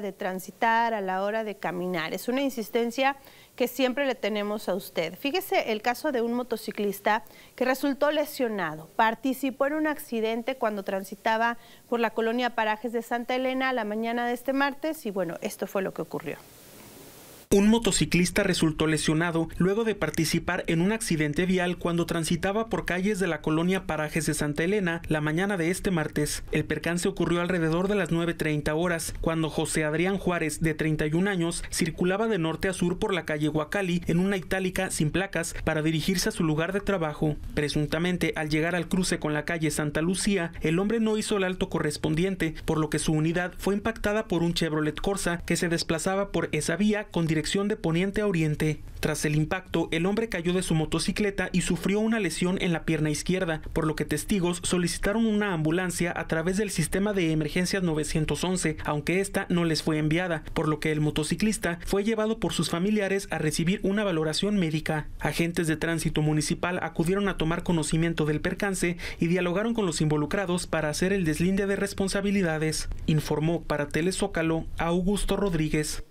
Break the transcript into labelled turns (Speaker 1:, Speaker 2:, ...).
Speaker 1: de transitar, a la hora de caminar. Es una insistencia que siempre le tenemos a usted. Fíjese el caso de un motociclista que resultó lesionado. Participó en un accidente cuando transitaba por la colonia Parajes de Santa Elena a la mañana de este martes y bueno, esto fue lo que ocurrió.
Speaker 2: Un motociclista resultó lesionado luego de participar en un accidente vial cuando transitaba por calles de la colonia Parajes de Santa Elena la mañana de este martes. El percance ocurrió alrededor de las 9.30 horas, cuando José Adrián Juárez, de 31 años, circulaba de norte a sur por la calle Huacali en una itálica sin placas para dirigirse a su lugar de trabajo. Presuntamente, al llegar al cruce con la calle Santa Lucía, el hombre no hizo el alto correspondiente, por lo que su unidad fue impactada por un Chevrolet Corsa que se desplazaba por esa vía con dirección dirección de poniente a oriente. Tras el impacto, el hombre cayó de su motocicleta y sufrió una lesión en la pierna izquierda, por lo que testigos solicitaron una ambulancia a través del sistema de emergencias 911, aunque esta no les fue enviada, por lo que el motociclista fue llevado por sus familiares a recibir una valoración médica. Agentes de tránsito municipal acudieron a tomar conocimiento del percance y dialogaron con los involucrados para hacer el deslinde de responsabilidades, informó para Telezócalo Augusto Rodríguez.